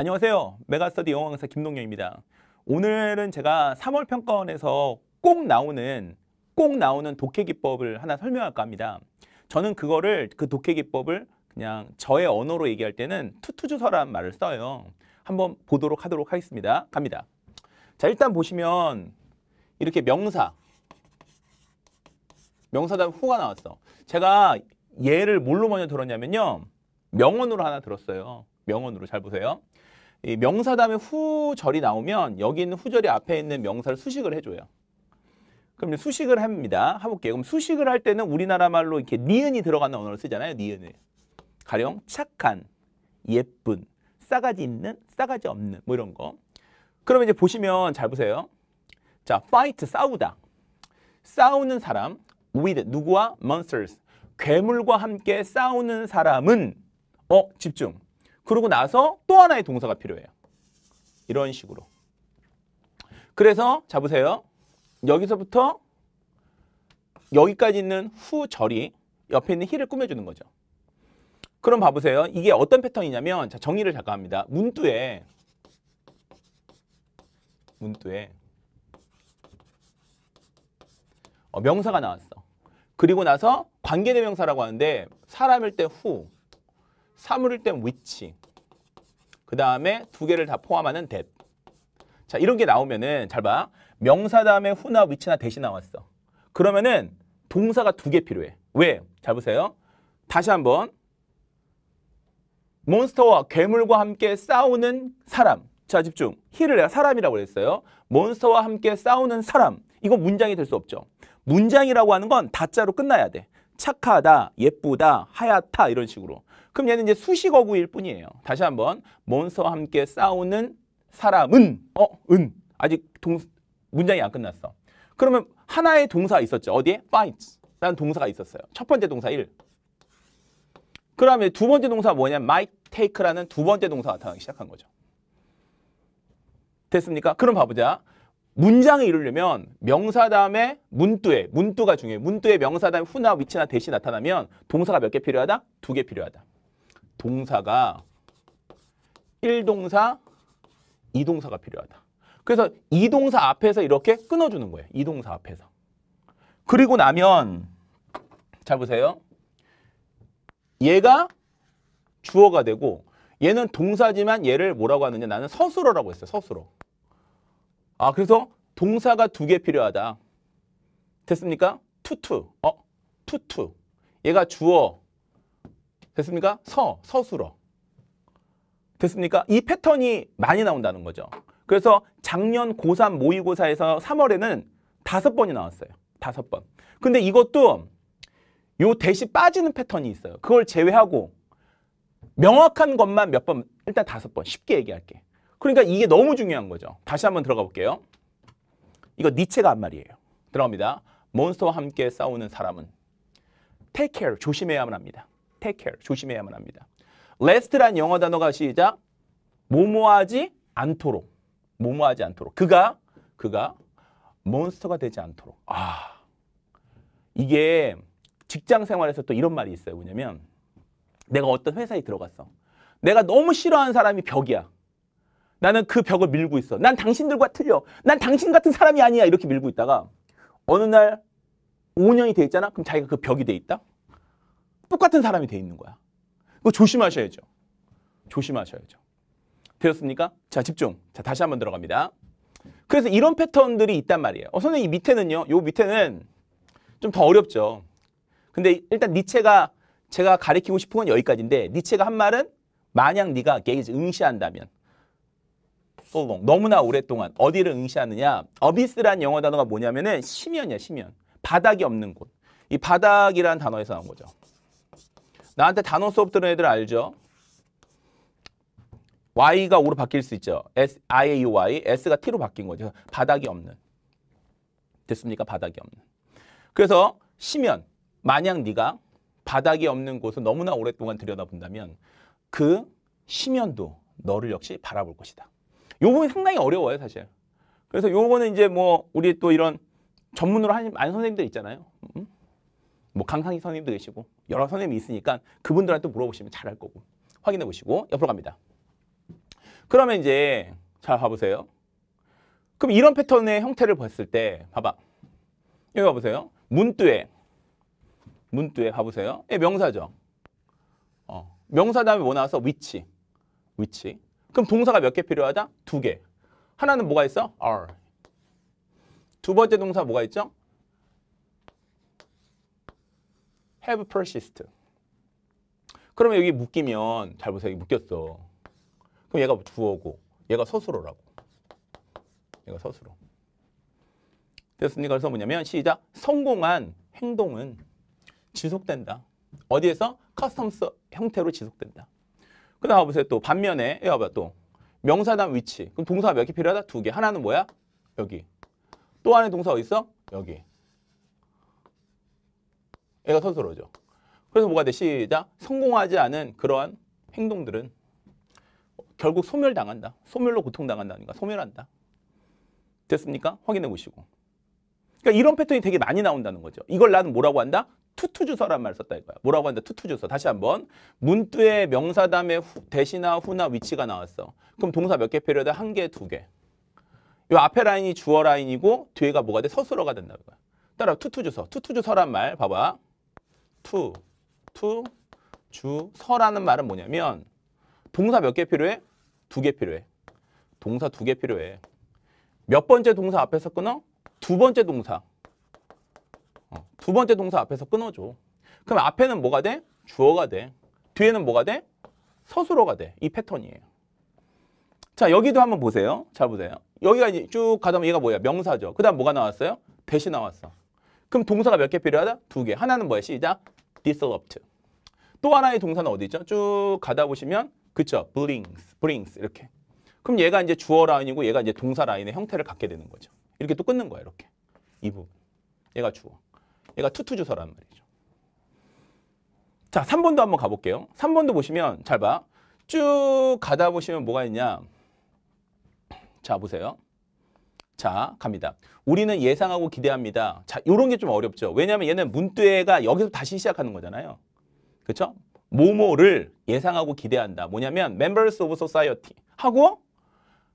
안녕하세요. 메가스터디 영어 강사 김동영입니다. 오늘은 제가 3월 평가원에서 꼭 나오는 꼭 나오는 독해 기법을 하나 설명할까 합니다. 저는 그거를 그 독해 기법을 그냥 저의 언어로 얘기할 때는 투투주서라는 말을 써요. 한번 보도록 하도록 하겠습니다. 갑니다. 자, 일단 보시면 이렇게 명사 명사 다 후가 나왔어. 제가 얘를 뭘로 먼저 들었냐면요. 명언으로 하나 들었어요. 명언으로 잘 보세요. 이 명사 다음에 후절이 나오면 여기 있는 후절이 앞에 있는 명사를 수식을 해줘요. 그럼 수식을 합니다. 해볼게요. 그럼 수식을 할 때는 우리나라 말로 이렇게 니은이 들어가는 언어를 쓰잖아요. 니은을. 가령 착한, 예쁜, 싸가지 있는, 싸가지 없는 뭐 이런 거. 그러 이제 보시면 잘 보세요. 자, fight, 싸우다. 싸우는 사람, with, 누구와? monsters. 괴물과 함께 싸우는 사람은 어, 집중. 그러고 나서 또 하나의 동사가 필요해요. 이런 식으로. 그래서 잡으세요. 여기서부터 여기까지 있는 후절이 옆에 있는 힐을 꾸며주는 거죠. 그럼 봐보세요. 이게 어떤 패턴이냐면 자, 정의를 잠깐 합니다. 문두에 문두에 어, 명사가 나왔어. 그리고 나서 관계대명사라고 하는데 사람일 때 후, 사물일 땐 위치. 그 다음에 두 개를 다 포함하는 that. 자, 이런 게 나오면은 잘 봐. 명사 다음에 후나 위치나 대시 나왔어. 그러면은 동사가 두 개 필요해. 왜? 잘 보세요. 다시 한번. 몬스터와 괴물과 함께 싸우는 사람. 자, 집중. 히를 내가 사람이라고 그랬어요. 몬스터와 함께 싸우는 사람. 이건 문장이 될 수 없죠. 문장이라고 하는 건 다자로 끝나야 돼. 착하다, 예쁘다, 하얗다 이런 식으로. 그럼 얘는 이제 수식어구일 뿐이에요. 다시 한번 몬스터와 함께 싸우는 사람은 어, 은 아직 동, 문장이 안 끝났어. 그러면 하나의 동사 있었죠. 어디에? fight. 라는 동사가 있었어요. 첫 번째 동사 1. 그다음두 번째 동사 뭐냐? might take라는 두 번째 동사가 나타나기 시작한 거죠. 됐습니까? 그럼 봐보자. 문장에이르려면 명사 다음에 문두에 문두가 중요해요. 문두에 명사 다음에 후나 위치나 대시 나타나면 동사가 몇 개 필요하다? 두 개 필요하다. 동사가 1동사, 2동사가 필요하다. 그래서 2동사 앞에서 이렇게 끊어주는 거예요. 2동사 앞에서. 그리고 나면 잘 보세요. 얘가 주어가 되고 얘는 동사지만 얘를 뭐라고 하느냐 나는 서술어라고 했어요. 서술어. 아, 그래서 동사가 두 개 필요하다. 됐습니까? 투투. 어? 투투. 얘가 주어. 됐습니까? 서, 서술어. 됐습니까? 이 패턴이 많이 나온다는 거죠. 그래서 작년 고3 모의고사에서 3월에는 다섯 번이 나왔어요. 다섯 번. 근데 이것도 요 대시 빠지는 패턴이 있어요. 그걸 제외하고 명확한 것만 몇 번, 일단 다섯 번. 쉽게 얘기할게. 그러니까 이게 너무 중요한 거죠. 다시 한번 들어가 볼게요. 이거 니체가 한 말이에요. 들어갑니다. 몬스터와 함께 싸우는 사람은 take care, 조심해야만 합니다. take care, 조심해야만 합니다. lest란 영어 단어가 시작 모모하지 않도록 모모하지 않도록 그가 그가 몬스터가 되지 않도록 아 이게 직장 생활에서 또 이런 말이 있어요. 뭐냐면 내가 어떤 회사에 들어갔어. 내가 너무 싫어하는 사람이 벽이야. 나는 그 벽을 밀고 있어. 난 당신들과 틀려. 난 당신 같은 사람이 아니야. 이렇게 밀고 있다가 어느 날 5년이 돼 있잖아. 그럼 자기가 그 벽이 돼 있다. 똑같은 사람이 돼 있는 거야. 그거 조심하셔야죠. 조심하셔야죠. 되었습니까? 자, 집중. 자, 다시 한번 들어갑니다. 그래서 이런 패턴들이 있단 말이에요. 어, 선생님, 이 밑에는요. 요 밑에는 좀 더 어렵죠. 근데 일단 니체가 제가 가리키고 싶은 건 여기까지인데 니체가 한 말은 만약 네가 게이즈 응시한다면 so long. 뭐, 너무나 오랫동안 어디를 응시하느냐? 어비스란 영어 단어가 뭐냐면은 심연이야, 심연. 바닥이 없는 곳. 이 바닥이라는 단어에서 나온 거죠. 나한테 단어 수업 들은 애들 알죠? Y가 O로 바뀔 수 있죠. S, I, A, U, Y. S가 T로 바뀐 거죠. 바닥이 없는. 됐습니까? 바닥이 없는. 그래서 심연, 만약 네가 바닥이 없는 곳을 너무나 오랫동안 들여다본다면 그 심연도 너를 역시 바라볼 것이다. 요 부분이 상당히 어려워요, 사실. 그래서 요거는 이제 뭐 우리 또 이런 전문으로 하는 많은 선생님들 있잖아요. 음? 뭐 강상희 선생님도 계시고 여러 선생님이 있으니까 그분들한테 물어보시면 잘 할 거고 확인해 보시고 옆으로 갑니다. 그러면 이제 잘 봐보세요. 그럼 이런 패턴의 형태를 봤을 때 봐봐. 여기 봐보세요. 문뚜에 문뚜에 봐보세요. 예, 명사죠. 어, 명사 다음에 뭐 나와서 위치 위치 그럼 동사가 몇 개 필요하다? 두 개. 하나는 뭐가 있어? are. 두 번째 동사 뭐가 있죠? have persist. 그러면 여기 묶이면 잘 보세요. 여기 묶였어. 그럼 얘가 주어고 얘가 서술어라고. 얘가 서술어. 됐습니까? 그래서 뭐냐면 시작. 성공한 행동은 지속된다. 어디에서? 커스텀스 형태로 지속된다. 그 다음 보세요. 또 반면에 여 봐봐 또 명사단 위치. 그럼 동사가 몇 개 필요하다? 두 개. 하나는 뭐야? 여기. 또 안에 동사 어디 있어? 여기. 얘가 서술어죠. 그래서 뭐가 돼? 시작. 성공하지 않은 그러한 행동들은 결국 소멸당한다. 소멸로 고통당한다니까. 소멸한다. 됐습니까? 확인해 보시고. 그러니까 이런 패턴이 되게 많이 나온다는 거죠. 이걸 나는 뭐라고 한다? 투투주서란 말을 썼다 이거야. 뭐라고 하는데 투투주서. 다시 한번. 문두에 명사담에 후, 대시나 후나 위치가 나왔어. 그럼 동사 몇 개 필요하다? 한 개, 두 개. 이 앞에 라인이 주어 라인이고 뒤에가 뭐가 돼? 서술어가 된다 이거야. 따라 투투주서. 투투주서란 말 봐봐. 투, 투, 주, 서라는 말은 뭐냐면 동사 몇 개 필요해? 두 개 필요해. 동사 두 개 필요해. 몇 번째 동사 앞에서 끊어? 두 번째 동사. 두 번째 동사 앞에서 끊어줘. 그럼 앞에는 뭐가 돼? 주어가 돼. 뒤에는 뭐가 돼? 서술어가 돼. 이 패턴이에요. 자, 여기도 한번 보세요. 잘 보세요. 여기가 이제 쭉 가다 보면 얘가 뭐야? 명사죠. 그 다음 뭐가 나왔어요? 대시 나왔어. 그럼 동사가 몇 개 필요하다? 두 개. 하나는 뭐야? 시작. disrupt. 또 하나의 동사는 어디 있죠? 쭉 가다 보시면 그쵸? brings, brings 이렇게. 그럼 얘가 이제 주어 라인이고 얘가 이제 동사 라인의 형태를 갖게 되는 거죠. 이렇게 또 끊는 거야, 이렇게. 이 부분. 얘가 주어. 얘가 투투 주서란 말이죠. 자, 3번도 한번 가볼게요. 3번도 보시면 잘 봐. 쭉 가다 보시면 뭐가 있냐. 자, 보세요. 자, 갑니다. 우리는 예상하고 기대합니다. 자, 요런 게 좀 어렵죠. 왜냐하면 얘는 문애가 여기서 다시 시작하는 거잖아요. 그렇죠? 모모를 예상하고 기대한다. 뭐냐면 members of society 하고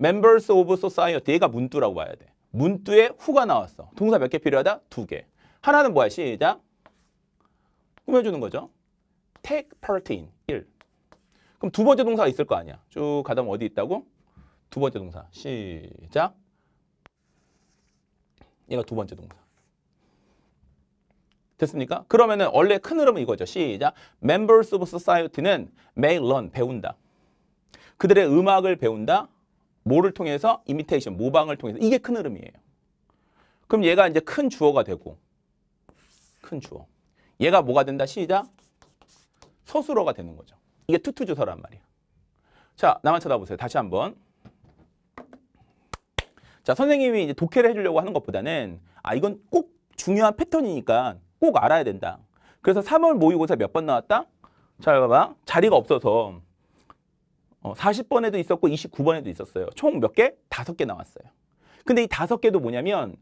members of society 얘가 문두라고 봐야 돼. 문두에 후가 나왔어. 동사 몇 개 필요하다? 두 개. 하나는 뭐야? 시작. 꾸며주는 거죠. take part in 1. 그럼 두 번째 동사가 있을 거 아니야. 쭉 가다 보면 어디 있다고? 두 번째 동사. 시작. 얘가 두 번째 동사. 됐습니까? 그러면은 원래 큰 흐름은 이거죠. 시작. members of society는 may learn, 배운다. 그들의 음악을 배운다. 뭐를 통해서? i m i t a 모방을 통해서. 이게 큰 흐름이에요. 그럼 얘가 이제 큰 주어가 되고 큰 주어. 얘가 뭐가 된다? 시작. 서술어가 되는 거죠. 이게 투투주서란 말이야. 자, 나만 쳐다보세요. 다시 한번. 자, 선생님이 이제 독해를 해주려고 하는 것보다는 아, 이건 꼭 중요한 패턴이니까 꼭 알아야 된다. 그래서 3월 모의고사 몇 번 나왔다? 잘 봐봐. 자리가 없어서 어, 40번에도 있었고 29번에도 있었어요. 총 몇 개? 다섯 개 나왔어요. 근데 이 다섯 개도 뭐냐면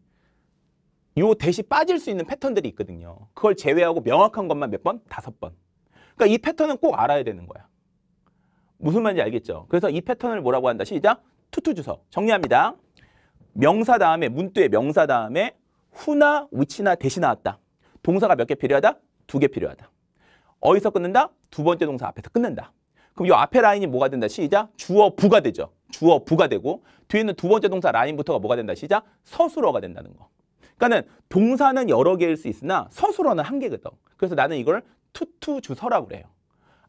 요 대시 빠질 수 있는 패턴들이 있거든요. 그걸 제외하고 명확한 것만 몇 번? 다섯 번. 그러니까 이 패턴은 꼭 알아야 되는 거야. 무슨 말인지 알겠죠? 그래서 이 패턴을 뭐라고 한다? 시작! 투투 주석. 정리합니다. 명사 다음에 문두에 명사 다음에 후나 위치나 대시 나왔다. 동사가 몇 개 필요하다? 두 개 필요하다. 어디서 끊는다? 두 번째 동사 앞에서 끊는다. 그럼 이 앞에 라인이 뭐가 된다? 시작. 주어 부가 되죠. 주어 부가 되고 뒤에는 두 번째 동사 라인부터가 뭐가 된다? 시작. 서술어가 된다는 거. 그러니까는 동사는 여러 개일 수 있으나 서술어는 한 개거든. 그래서 나는 이걸 투투주서라고 그래요.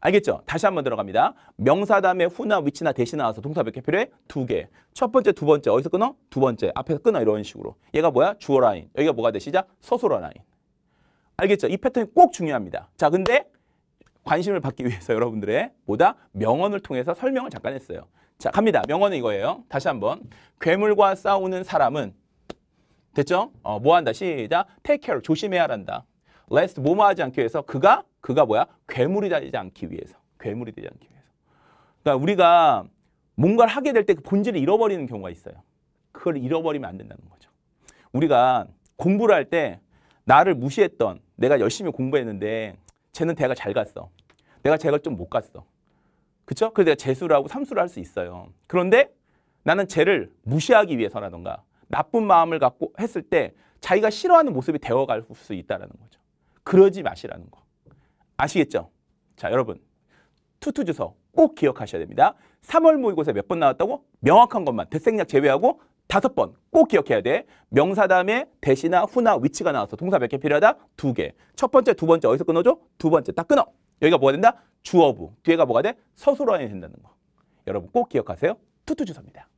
알겠죠? 다시 한번 들어갑니다. 명사 다음에 후나 위치나 대시 나와서 동사 몇 개 필요해? 두 개. 첫 번째, 두 번째. 어디서 끊어? 두 번째. 앞에서 끊어. 이런 식으로. 얘가 뭐야? 주어 라인. 여기가 뭐가 돼? 시작. 서술어 라인. 알겠죠? 이 패턴이 꼭 중요합니다. 자, 근데 관심을 받기 위해서 여러분들의 뭐다? 명언을 통해서 설명을 잠깐 했어요. 자, 갑니다. 명언은 이거예요. 다시 한번. 괴물과 싸우는 사람은 됐죠? 어, 뭐 한다? 시작. take care. 조심해야 한다. lest 뭐뭐 하지 않기 위해서 그가 그가 뭐야? 괴물이 되지 않기 위해서. 괴물이 되지 않기 위해서. 그러니까 우리가 뭔가를 하게 될때그 본질을 잃어버리는 경우가 있어요. 그걸 잃어버리면 안 된다는 거죠. 우리가 공부를 할 때 나를 무시했던 내가 열심히 공부했는데 쟤는 대가 잘 갔어. 내가 제가 좀 못 갔어. 그렇죠? 그래서 내가 재수를 하고 삼수를 할 수 있어요. 그런데 나는 쟤를 무시하기 위해서라던가 나쁜 마음을 갖고 했을 때 자기가 싫어하는 모습이 되어갈 수 있다는 거죠. 그러지 마시라는 거. 아시겠죠? 자, 여러분. 투투 주소 꼭 기억하셔야 됩니다. 3월 모의고사 몇 번 나왔다고? 명확한 것만. 대생략 제외하고 다섯 번 꼭 기억해야 돼. 명사 다음에 대시나 후나 위치가 나와서 동사 몇 개 필요하다? 두 개. 첫 번째, 두 번째 어디서 끊어줘? 두 번째 딱 끊어. 여기가 뭐가 된다? 주어부. 뒤에가 뭐가 돼? 서술어에 된다는 거. 여러분 꼭 기억하세요. 투투 주소입니다.